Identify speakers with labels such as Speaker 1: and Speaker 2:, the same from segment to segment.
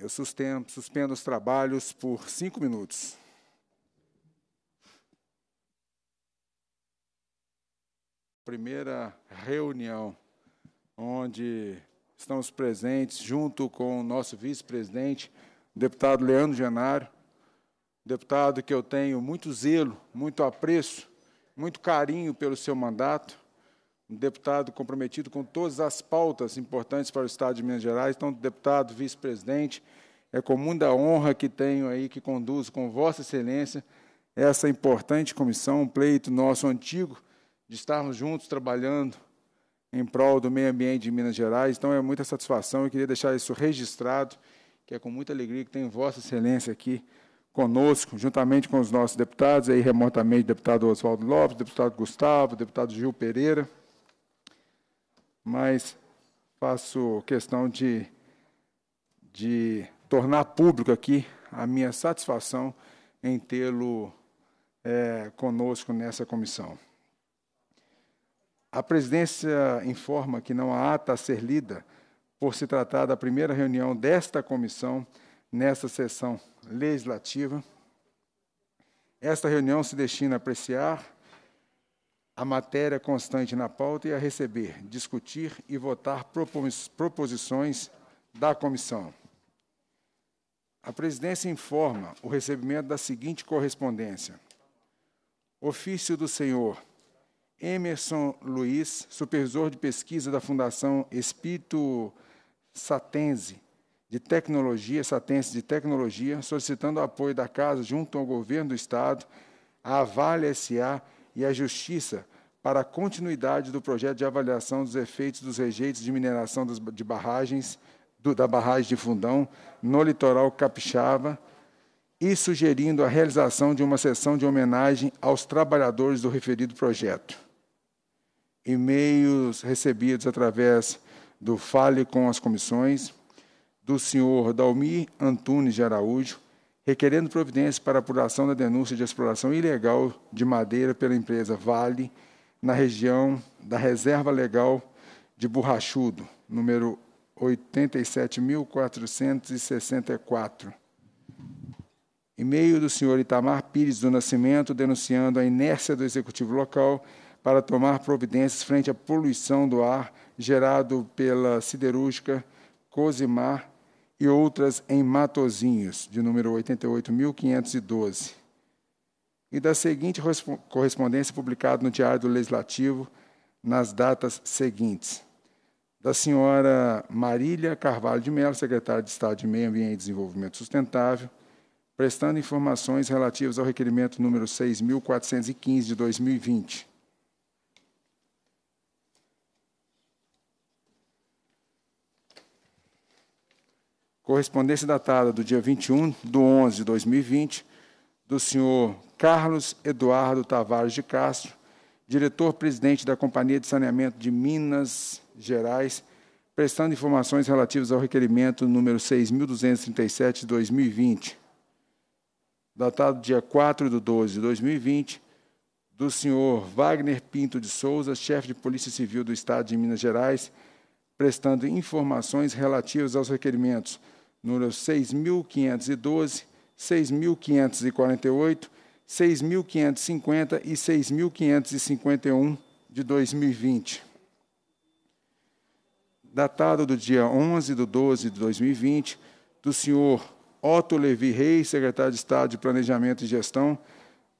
Speaker 1: Eu sustento, suspendo os trabalhos por cinco minutos. Primeira reunião, onde estamos presentes, junto com o nosso vice-presidente, deputado Leandro Genário, deputado que eu tenho muito zelo, muito apreço, muito carinho pelo seu mandato um deputado comprometido com todas as pautas importantes para o Estado de Minas Gerais. Então, deputado, vice-presidente, é com muita honra que tenho aí, que conduzo com Vossa Excelência essa importante comissão, um pleito nosso antigo, de estarmos juntos trabalhando em prol do meio ambiente de Minas Gerais. Então, é muita satisfação. e queria deixar isso registrado, que é com muita alegria que tem Vossa Excelência aqui conosco, juntamente com os nossos deputados, aí remotamente deputado Oswaldo Lopes, deputado Gustavo, deputado Gil Pereira mas faço questão de, de tornar público aqui a minha satisfação em tê-lo é, conosco nessa comissão. A presidência informa que não há ata a ser lida por se tratar da primeira reunião desta comissão nesta sessão legislativa. Esta reunião se destina a apreciar a matéria constante na pauta e a receber, discutir e votar proposições da comissão. A presidência informa o recebimento da seguinte correspondência: Ofício do senhor Emerson Luiz, supervisor de pesquisa da Fundação Espírito Satense de Tecnologia, Satense de Tecnologia, solicitando o apoio da casa junto ao governo do estado, a Vale SA e a Justiça para a continuidade do projeto de avaliação dos efeitos dos rejeitos de mineração das, de barragens, do, da barragem de Fundão, no litoral capixaba, e sugerindo a realização de uma sessão de homenagem aos trabalhadores do referido projeto. E-mails recebidos através do Fale com as Comissões, do senhor Dalmi Antunes de Araújo, requerendo providências para apuração da denúncia de exploração ilegal de madeira pela empresa Vale na região da Reserva Legal de Borrachudo, número 87.464. E-mail do senhor Itamar Pires do Nascimento denunciando a inércia do executivo local para tomar providências frente à poluição do ar gerado pela siderúrgica Cozimar e outras em Matozinhos, de número 88.512. E da seguinte correspondência publicada no Diário do Legislativo nas datas seguintes. Da senhora Marília Carvalho de Mello, secretária de Estado de Meio Ambiente e Desenvolvimento Sustentável, prestando informações relativas ao requerimento número 6.415 de 2020 Correspondência datada do dia 21 de 11 de 2020, do senhor Carlos Eduardo Tavares de Castro, diretor-presidente da Companhia de Saneamento de Minas Gerais, prestando informações relativas ao requerimento número 6.237 de 2020, datado dia 4 de 12 de 2020, do senhor Wagner Pinto de Souza, chefe de Polícia Civil do Estado de Minas Gerais, prestando informações relativas aos requerimentos números 6.512, 6.548, 6.550 e 6.551 de 2020. Datado do dia 11 de 12 de 2020, do senhor Otto Levi Reis, secretário de Estado de Planejamento e Gestão,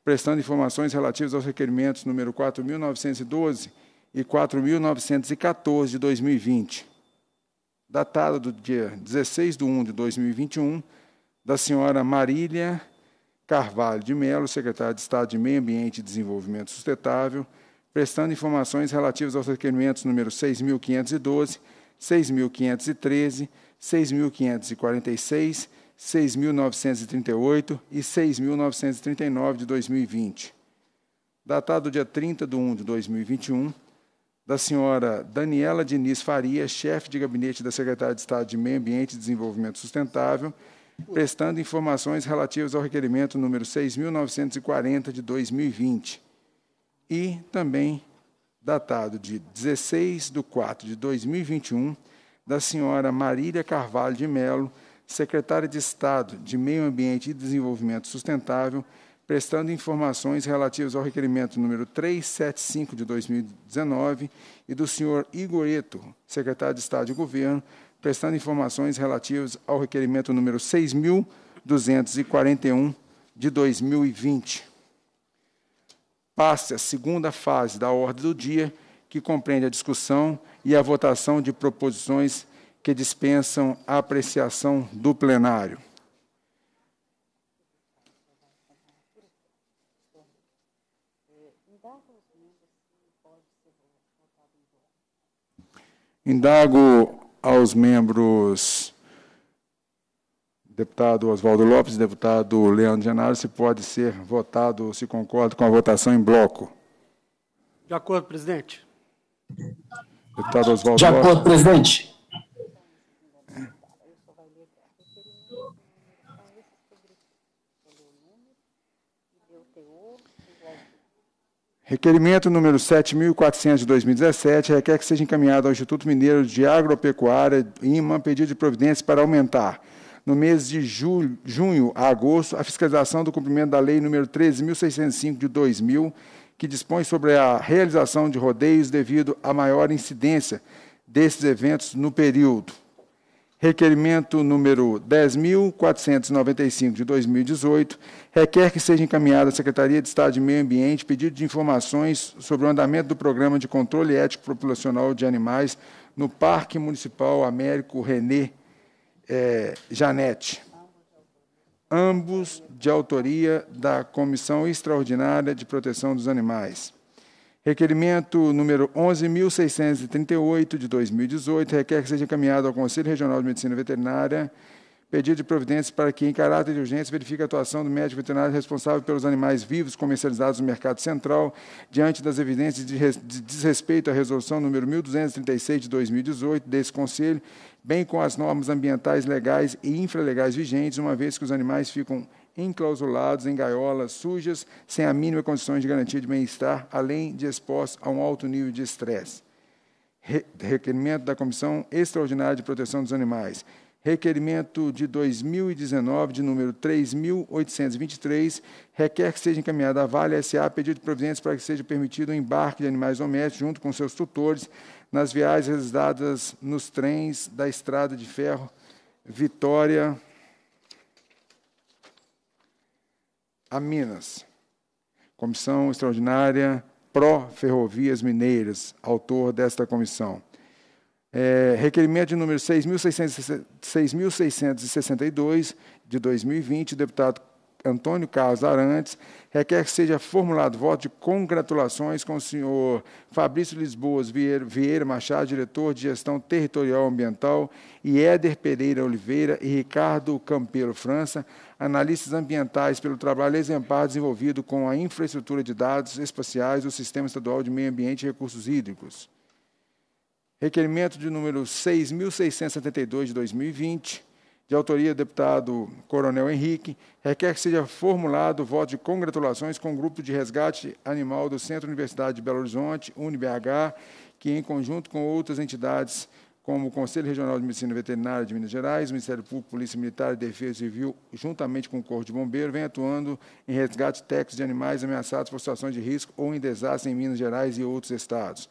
Speaker 1: prestando informações relativas aos requerimentos número 4.912 e 4.914 de 2020 datada do dia 16 de 1 de 2021, da senhora Marília Carvalho de Melo, secretária de Estado de Meio Ambiente e Desenvolvimento Sustentável, prestando informações relativas aos requerimentos número 6.512, 6.513, 6.546, 6.938 e 6.939 de 2020. Datado dia 30 de 1 de 2021, da senhora Daniela Diniz Faria, chefe de gabinete da Secretaria de Estado de Meio Ambiente e Desenvolvimento Sustentável, prestando informações relativas ao requerimento número 6.940 de 2020 e também datado de 16 de 4 de 2021, da senhora Marília Carvalho de Melo, secretária de Estado de Meio Ambiente e Desenvolvimento Sustentável, prestando informações relativas ao requerimento número 375 de 2019 e do senhor Igor Eto, secretário de Estado de Governo, prestando informações relativas ao requerimento número 6241 de 2020. Passe a segunda fase da ordem do dia, que compreende a discussão e a votação de proposições que dispensam a apreciação do plenário. Indago aos membros, deputado Oswaldo Lopes, deputado Leandro Genaro, se pode ser votado, se concorda com a votação em bloco.
Speaker 2: De acordo, presidente.
Speaker 1: Deputado Oswaldo Lopes. De acordo, Lopes. presidente. Requerimento número 7.400 de 2017 requer que seja encaminhado ao Instituto Mineiro de Agropecuária IMA pedido de providência para aumentar, no mês de julho, junho a agosto, a fiscalização do cumprimento da Lei número 13.605 de 2000, que dispõe sobre a realização de rodeios devido à maior incidência desses eventos no período requerimento número 10.495 de 2018, requer que seja encaminhada à Secretaria de Estado de Meio Ambiente pedido de informações sobre o andamento do programa de controle ético populacional de animais no Parque Municipal Américo René é, Janete. Ambos de autoria da Comissão Extraordinária de Proteção dos Animais. Requerimento número 11.638 de 2018 requer que seja encaminhado ao Conselho Regional de Medicina Veterinária pedido de providências para que, em caráter de urgência, verifique a atuação do médico veterinário responsável pelos animais vivos comercializados no mercado central, diante das evidências de desrespeito à resolução número 1236 de 2018 desse Conselho, bem com as normas ambientais legais e infralegais vigentes, uma vez que os animais ficam enclausulados em gaiolas sujas, sem a mínima condição de garantia de bem-estar, além de expostos a um alto nível de estresse. Re requerimento da Comissão Extraordinária de Proteção dos Animais. Requerimento de 2019, de número 3.823, requer que seja encaminhada à Vale SA pedido de providências para que seja permitido o embarque de animais domésticos junto com seus tutores nas viagens realizadas nos trens da Estrada de Ferro Vitória a Minas. Comissão Extraordinária pró Ferrovias Mineiras, autor desta comissão. É, requerimento de número 6.662, de 2020, deputado Antônio Carlos Arantes, requer que seja formulado voto de congratulações com o senhor Fabrício Lisboas Vieira Machado, diretor de Gestão Territorial Ambiental, e Éder Pereira Oliveira e Ricardo Campelo França, analistas ambientais, pelo trabalho exemplar desenvolvido com a infraestrutura de dados espaciais do Sistema Estadual de Meio Ambiente e Recursos Hídricos. Requerimento de número 6.672 de 2020 de autoria do deputado Coronel Henrique, requer que seja formulado voto de congratulações com o Grupo de Resgate Animal do Centro Universidade de Belo Horizonte, UniBH, que, em conjunto com outras entidades, como o Conselho Regional de Medicina Veterinária de Minas Gerais, Ministério Público, Polícia Militar e Defesa Civil, juntamente com o Corpo de Bombeiros, vem atuando em resgate técnico de animais ameaçados por situações de risco ou em desastre em Minas Gerais e outros estados.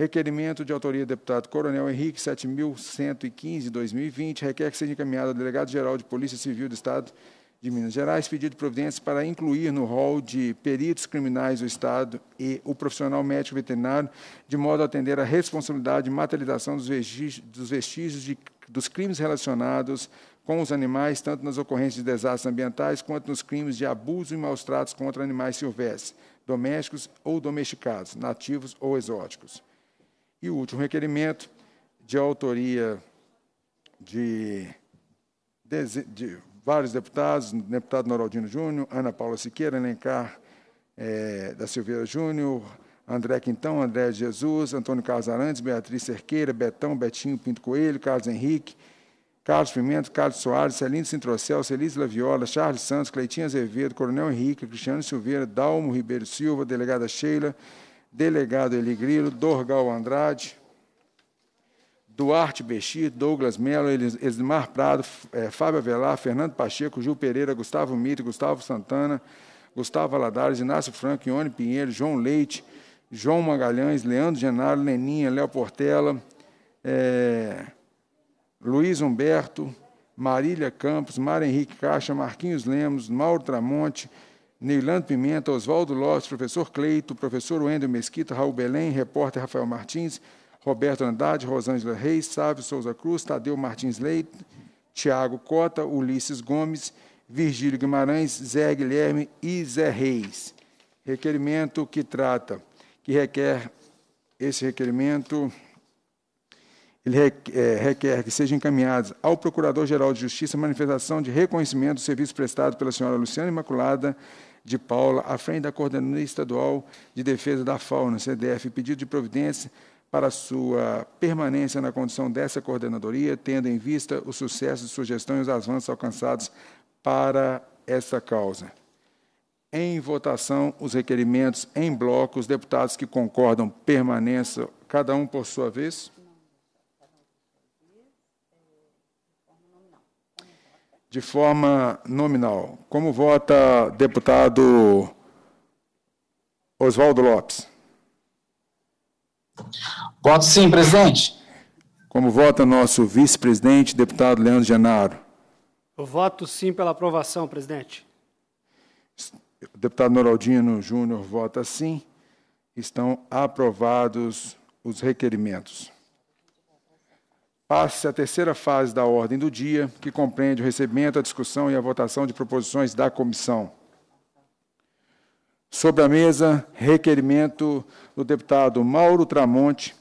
Speaker 1: Requerimento de autoria do deputado Coronel Henrique 7115, 2020, requer que seja encaminhado ao delegado-geral de Polícia Civil do Estado de Minas Gerais pedido de providências para incluir no rol de peritos criminais do Estado e o profissional médico veterinário, de modo a atender a responsabilidade de materialização dos vestígios, de, dos crimes relacionados com os animais, tanto nas ocorrências de desastres ambientais quanto nos crimes de abuso e maus tratos contra animais silvestres, domésticos ou domesticados, nativos ou exóticos. E o último requerimento, de autoria de, de, de vários deputados, deputado Noraldino Júnior, Ana Paula Siqueira, Alencar é, da Silveira Júnior, André Quintão, André Jesus, Antônio Carlos Arantes, Beatriz Cerqueira, Betão, Betinho Pinto Coelho, Carlos Henrique, Carlos Pimenta, Carlos Soares, Celino Sintrocel, Celise Laviola, Charles Santos, Cleitinho Azevedo, Coronel Henrique, Cristiano Silveira, Dalmo Ribeiro Silva, Delegada Sheila, delegado Eli Grilo, Dorgal Andrade, Duarte Bexir, Douglas Mello, Elismar Prado, eh, Fábio Avelar, Fernando Pacheco, Gil Pereira, Gustavo Mito, Gustavo Santana, Gustavo Aladares, Inácio Franco, Ione Pinheiro, João Leite, João Magalhães, Leandro Genaro, Leninha, Léo Portela, é, Luiz Humberto, Marília Campos, Mar Henrique Caixa, Marquinhos Lemos, Mauro Tramonte, Neilando Pimenta, Oswaldo Lopes, professor Cleito, professor Wendel Mesquita, Raul Belém, repórter Rafael Martins, Roberto Andrade, Rosângela Reis, Sávio Souza Cruz, Tadeu Martins Leite, Tiago Cota, Ulisses Gomes, Virgílio Guimarães, Zé Guilherme e Zé Reis. Requerimento que trata, que requer esse requerimento ele é, requer que seja encaminhada ao Procurador-Geral de Justiça manifestação de reconhecimento do serviço prestado pela senhora Luciana Imaculada de Paula, à frente da Coordenadoria Estadual de Defesa da Fauna, CDF, pedido de providência para sua permanência na condição dessa coordenadoria, tendo em vista o sucesso de sugestões e os avanços alcançados para essa causa. Em votação, os requerimentos em bloco, os deputados que concordam permaneçam, cada um por sua vez. de forma nominal. Como vota deputado Oswaldo Lopes? Voto sim, presidente. Como vota nosso vice-presidente, deputado Leandro Genaro?
Speaker 2: Eu voto sim pela aprovação, presidente.
Speaker 1: Deputado Noraldino Júnior vota sim. Estão aprovados os requerimentos. Passa a terceira fase da ordem do dia, que compreende o recebimento, a discussão e a votação de proposições da comissão. Sobre a mesa, requerimento do deputado Mauro Tramonte.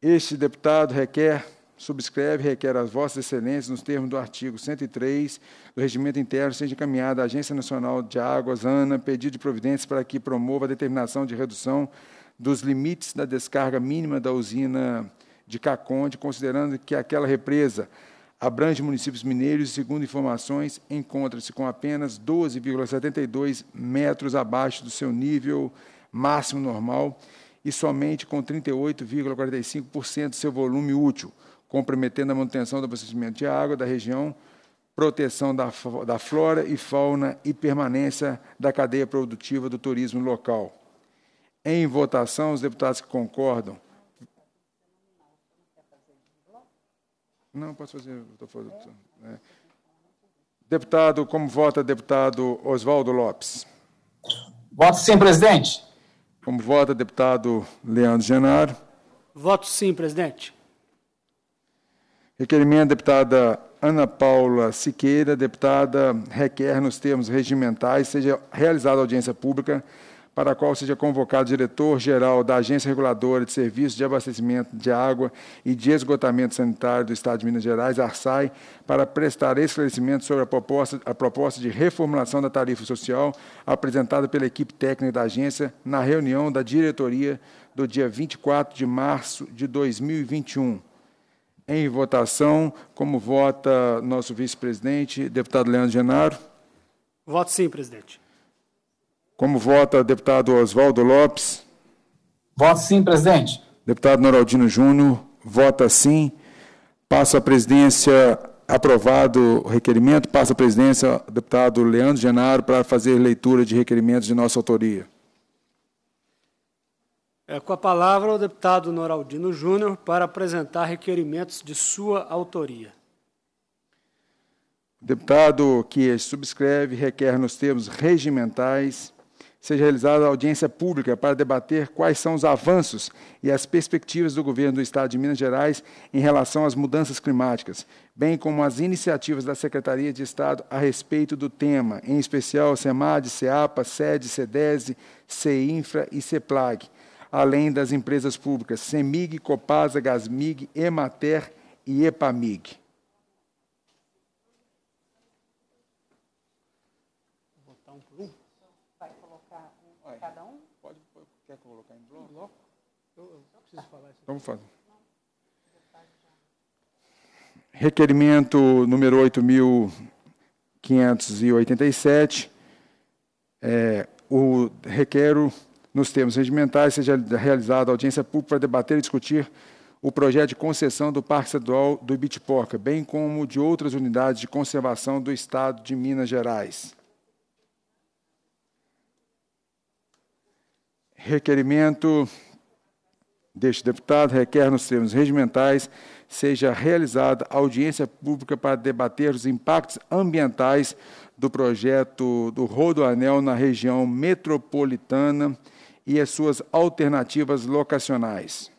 Speaker 1: Este deputado requer, subscreve, requer às Vossas Excelências, nos termos do artigo 103 do Regimento Interno, seja encaminhada à Agência Nacional de Águas, ANA, pedido de providências para que promova a determinação de redução dos limites da descarga mínima da usina de Caconde, considerando que aquela represa abrange municípios mineiros e, segundo informações, encontra-se com apenas 12,72 metros abaixo do seu nível máximo normal e somente com 38,45% do seu volume útil, comprometendo a manutenção do abastecimento de água da região, proteção da, da flora e fauna e permanência da cadeia produtiva do turismo local. Em votação, os deputados que concordam Não, posso fazer. é. Deputado, como vota deputado Oswaldo Lopes? Voto sim, presidente. Como vota deputado Leandro Genaro? Voto sim, presidente. Requerimento, deputada Ana Paula Siqueira, deputada, requer nos termos regimentais seja realizada audiência pública para a qual seja convocado o diretor-geral da Agência Reguladora de Serviços de Abastecimento de Água e de Esgotamento Sanitário do Estado de Minas Gerais, ARSAI, para prestar esclarecimentos sobre a proposta, a proposta de reformulação da tarifa social apresentada pela equipe técnica da agência na reunião da diretoria do dia 24 de março de 2021. Em votação, como vota nosso vice-presidente, deputado Leandro Genaro?
Speaker 2: Voto sim, presidente.
Speaker 1: Como vota o deputado Oswaldo Lopes? Voto sim, presidente. Deputado Noraldino Júnior, vota sim. Passa a presidência, aprovado o requerimento, passa a presidência, deputado Leandro Genaro, para fazer leitura de requerimentos de nossa autoria. É com
Speaker 2: a palavra o deputado Noraldino Júnior para apresentar requerimentos de sua autoria.
Speaker 1: Deputado que subscreve requer nos termos regimentais seja realizada audiência pública para debater quais são os avanços e as perspectivas do governo do Estado de Minas Gerais em relação às mudanças climáticas, bem como as iniciativas da Secretaria de Estado a respeito do tema, em especial SEMAD, SEAPA, SEDE, SEDESE, CEINFRA e CEPLAG, além das empresas públicas CEMIG, COPASA, GASMIG, EMATER e EPAMIG. Preciso falar isso. Vamos fazer. Requerimento número 8.587. É, o requero, nos termos regimentais, seja realizada audiência pública para debater e discutir o projeto de concessão do Parque Estadual do Ibitipoca, bem como de outras unidades de conservação do Estado de Minas Gerais. Requerimento deste deputado requer nos termos regimentais seja realizada audiência pública para debater os impactos ambientais do projeto do Rodoanel na região metropolitana e as suas alternativas locacionais.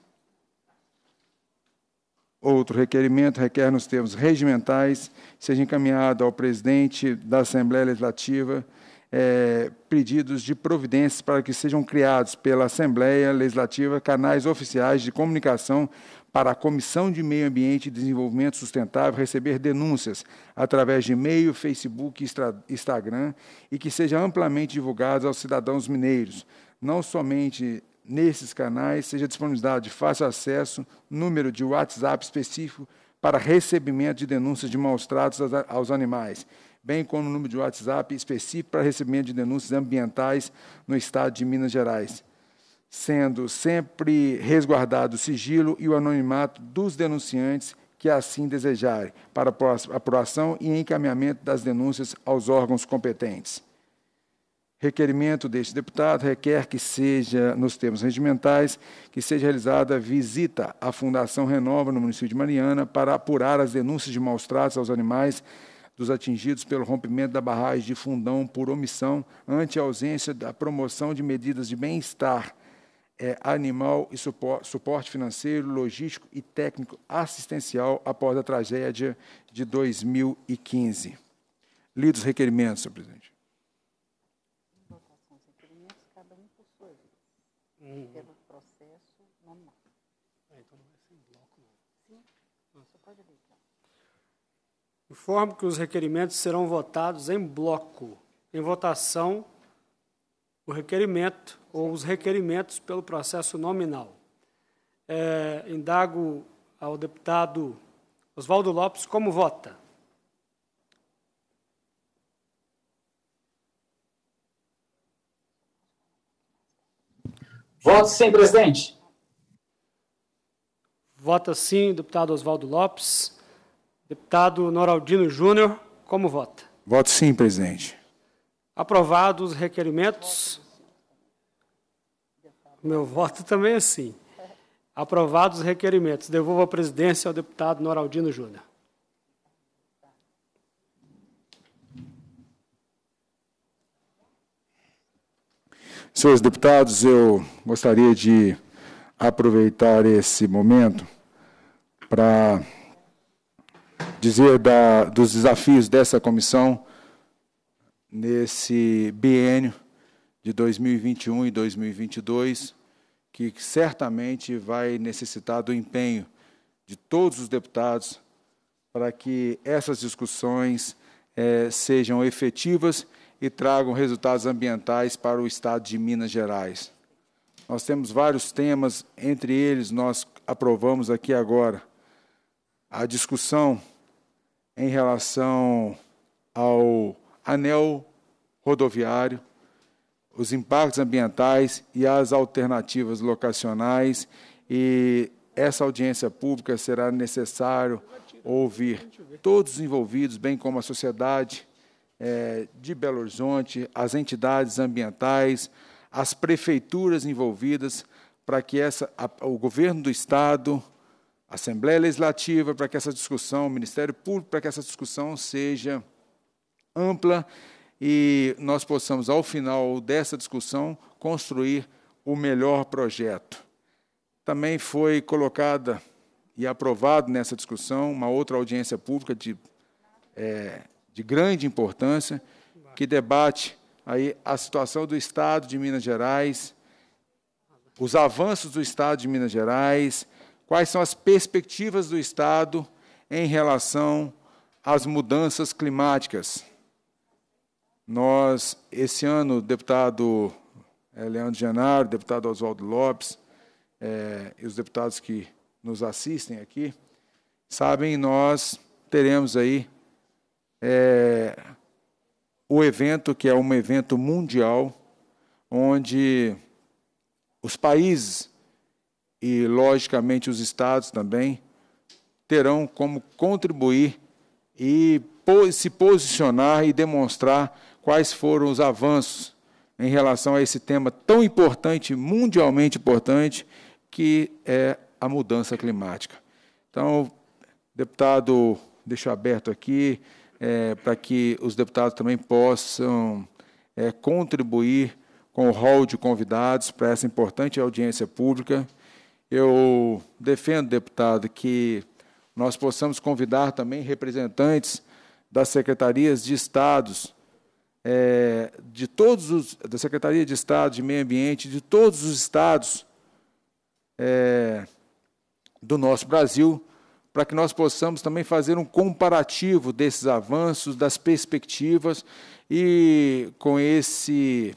Speaker 1: Outro requerimento requer nos termos regimentais seja encaminhado ao presidente da Assembleia Legislativa é, pedidos de providências para que sejam criados pela Assembleia Legislativa canais oficiais de comunicação para a Comissão de Meio Ambiente e Desenvolvimento Sustentável receber denúncias através de e-mail, Facebook e Instagram e que sejam amplamente divulgados aos cidadãos mineiros, não somente nesses canais, seja disponibilizado de fácil acesso número de WhatsApp específico para recebimento de denúncias de maus-tratos aos animais bem como o número de WhatsApp específico para recebimento de denúncias ambientais no Estado de Minas Gerais, sendo sempre resguardado o sigilo e o anonimato dos denunciantes que assim desejarem, para apuração e encaminhamento das denúncias aos órgãos competentes. Requerimento deste deputado requer que seja, nos termos regimentais, que seja realizada visita à Fundação Renova no município de Mariana para apurar as denúncias de maus-tratos aos animais dos atingidos pelo rompimento da barragem de Fundão por omissão ante a ausência da promoção de medidas de bem-estar é, animal e suporte financeiro, logístico e técnico assistencial após a tragédia de 2015. Lidos requerimentos, senhor presidente. Votação dos
Speaker 2: requerimentos, cada um por sua vez. Hum. informo que os requerimentos serão votados em bloco, em votação, o requerimento ou os requerimentos pelo processo nominal. É, indago ao deputado Oswaldo Lopes como vota. Voto sim, presidente. Vota sim, deputado Oswaldo Lopes. Deputado Noraldino Júnior, como vota?
Speaker 1: Voto sim, presidente.
Speaker 2: Aprovados os requerimentos. Meu voto também é sim. Aprovados os requerimentos. Devolvo a presidência ao deputado Noraldino Júnior.
Speaker 1: Senhores deputados, eu gostaria de aproveitar esse momento para dizer da, dos desafios dessa comissão nesse biênio de 2021 e 2022, que certamente vai necessitar do empenho de todos os deputados para que essas discussões eh, sejam efetivas e tragam resultados ambientais para o Estado de Minas Gerais. Nós temos vários temas, entre eles nós aprovamos aqui agora a discussão em relação ao anel rodoviário, os impactos ambientais e as alternativas locacionais. E essa audiência pública será necessário ouvir todos os envolvidos, bem como a sociedade é, de Belo Horizonte, as entidades ambientais, as prefeituras envolvidas, para que essa, a, o governo do Estado, Assembleia Legislativa para que essa discussão, o Ministério Público para que essa discussão seja ampla e nós possamos, ao final dessa discussão, construir o melhor projeto. Também foi colocada e aprovado nessa discussão uma outra audiência pública de, é, de grande importância que debate aí a situação do Estado de Minas Gerais, os avanços do Estado de Minas Gerais, quais são as perspectivas do Estado em relação às mudanças climáticas. Nós, esse ano, deputado eh, Leandro Genaro, deputado Oswaldo Lopes é, e os deputados que nos assistem aqui, sabem, nós teremos aí é, o evento, que é um evento mundial, onde os países e, logicamente, os estados também terão como contribuir e se posicionar e demonstrar quais foram os avanços em relação a esse tema tão importante, mundialmente importante, que é a mudança climática. Então, deputado, deixo aberto aqui é, para que os deputados também possam é, contribuir com o rol de convidados para essa importante audiência pública eu defendo, deputado, que nós possamos convidar também representantes das secretarias de estados, é, de todos os, da Secretaria de Estado de Meio Ambiente, de todos os estados é, do nosso Brasil, para que nós possamos também fazer um comparativo desses avanços, das perspectivas e com esse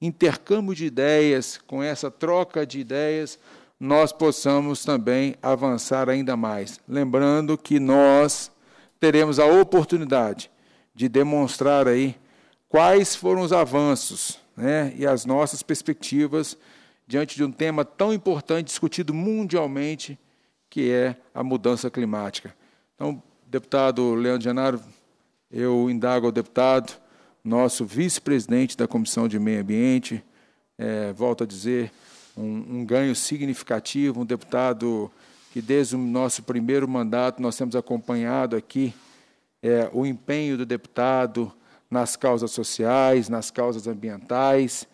Speaker 1: intercâmbio de ideias, com essa troca de ideias, nós possamos também avançar ainda mais. Lembrando que nós teremos a oportunidade de demonstrar aí quais foram os avanços né, e as nossas perspectivas diante de um tema tão importante discutido mundialmente, que é a mudança climática. Então, deputado Leandro Genaro, eu indago ao deputado, nosso vice-presidente da Comissão de Meio Ambiente, é, volto a dizer, um, um ganho significativo, um deputado que desde o nosso primeiro mandato nós temos acompanhado aqui é, o empenho do deputado nas causas sociais, nas causas ambientais.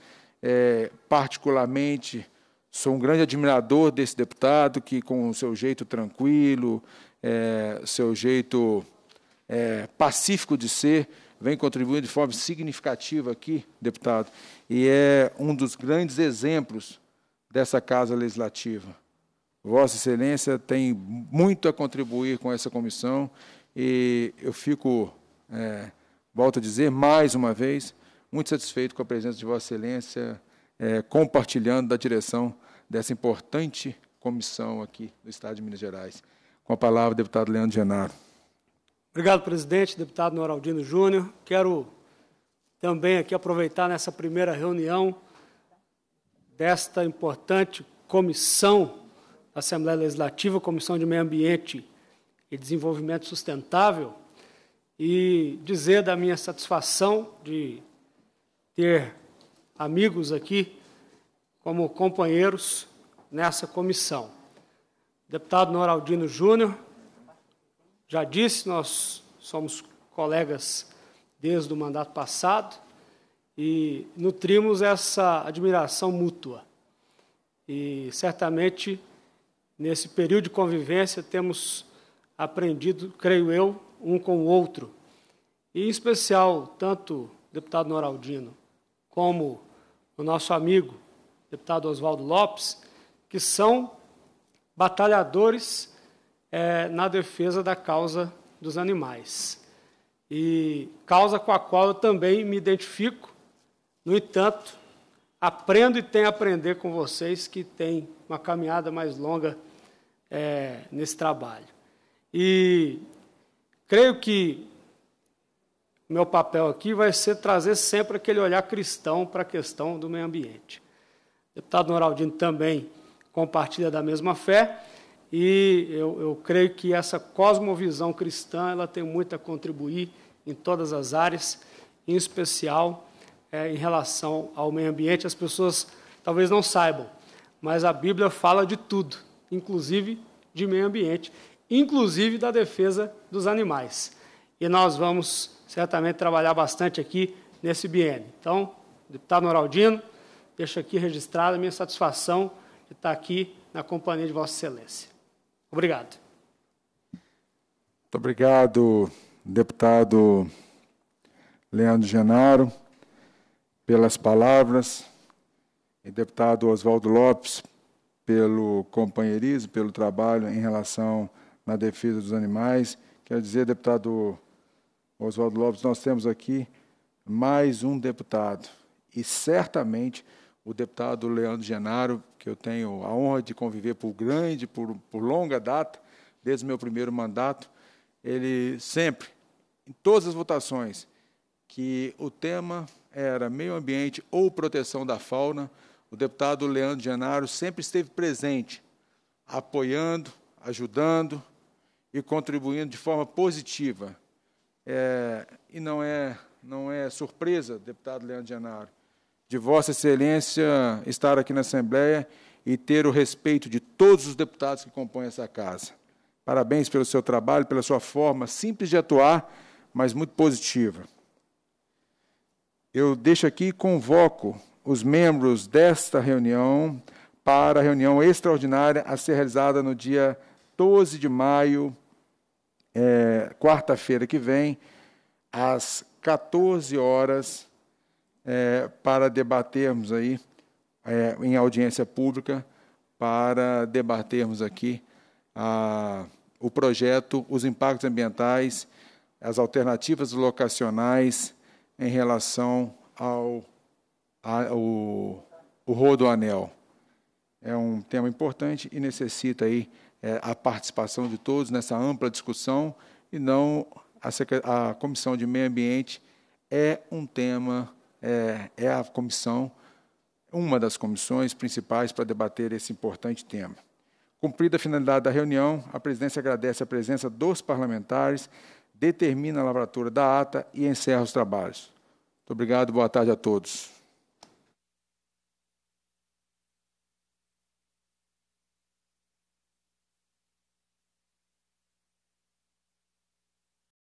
Speaker 1: É, particularmente, sou um grande admirador desse deputado que, com o seu jeito tranquilo, é, seu jeito é, pacífico de ser, vem contribuindo de forma significativa aqui, deputado, e é um dos grandes exemplos dessa Casa Legislativa. Vossa Excelência tem muito a contribuir com essa comissão e eu fico, é, volto a dizer, mais uma vez, muito satisfeito com a presença de Vossa Excelência, é, compartilhando da direção dessa importante comissão aqui do Estado de Minas Gerais. Com a palavra, deputado Leandro Genaro.
Speaker 2: Obrigado, presidente, deputado Noraldino Júnior. Quero também aqui aproveitar nessa primeira reunião desta importante comissão da Assembleia Legislativa, Comissão de Meio Ambiente e Desenvolvimento Sustentável, e dizer da minha satisfação de ter amigos aqui como companheiros nessa comissão. O deputado Noraldino Júnior, já disse, nós somos colegas desde o mandato passado e nutrimos essa admiração mútua. E certamente, nesse período de convivência, temos aprendido, creio eu, um com o outro. E, em especial, tanto o deputado Noraldino como o nosso amigo, deputado Oswaldo Lopes, que são batalhadores é, na defesa da causa dos animais. E causa com a qual eu também me identifico no entanto, aprendo e tenho a aprender com vocês que tem uma caminhada mais longa é, nesse trabalho. E creio que meu papel aqui vai ser trazer sempre aquele olhar cristão para a questão do meio ambiente. O deputado Noraldino também compartilha da mesma fé e eu, eu creio que essa cosmovisão cristã ela tem muito a contribuir em todas as áreas, em especial é, em relação ao meio ambiente, as pessoas talvez não saibam, mas a Bíblia fala de tudo, inclusive de meio ambiente, inclusive da defesa dos animais. E nós vamos certamente trabalhar bastante aqui nesse BN Então, deputado Noraldino, deixo aqui registrada a minha satisfação de estar aqui na companhia de Vossa Excelência. Obrigado.
Speaker 1: Muito obrigado, deputado Leandro Genaro pelas palavras, e deputado Oswaldo Lopes pelo companheirismo, pelo trabalho em relação na defesa dos animais. Quero dizer, deputado Oswaldo Lopes, nós temos aqui mais um deputado e certamente o deputado Leandro Genaro, que eu tenho a honra de conviver por grande, por, por longa data, desde o meu primeiro mandato, ele sempre, em todas as votações, que o tema era meio ambiente ou proteção da fauna, o deputado Leandro Genaro sempre esteve presente, apoiando, ajudando e contribuindo de forma positiva. É, e não é, não é surpresa, deputado Leandro Genaro, de Vossa Excelência estar aqui na Assembleia e ter o respeito de todos os deputados que compõem essa casa. Parabéns pelo seu trabalho, pela sua forma simples de atuar, mas muito positiva eu deixo aqui e convoco os membros desta reunião para a reunião extraordinária a ser realizada no dia 12 de maio, é, quarta-feira que vem, às 14 horas, é, para debatermos aí, é, em audiência pública, para debatermos aqui a, o projeto, os impactos ambientais, as alternativas locacionais em relação ao, ao, rodo Rodoanel. É um tema importante e necessita aí, é, a participação de todos nessa ampla discussão e não a, a Comissão de Meio Ambiente é um tema, é, é a comissão, uma das comissões principais para debater esse importante tema. Cumprida a finalidade da reunião, a presidência agradece a presença dos parlamentares determina a lavratura da ata e encerra os trabalhos. Muito obrigado, boa tarde a todos.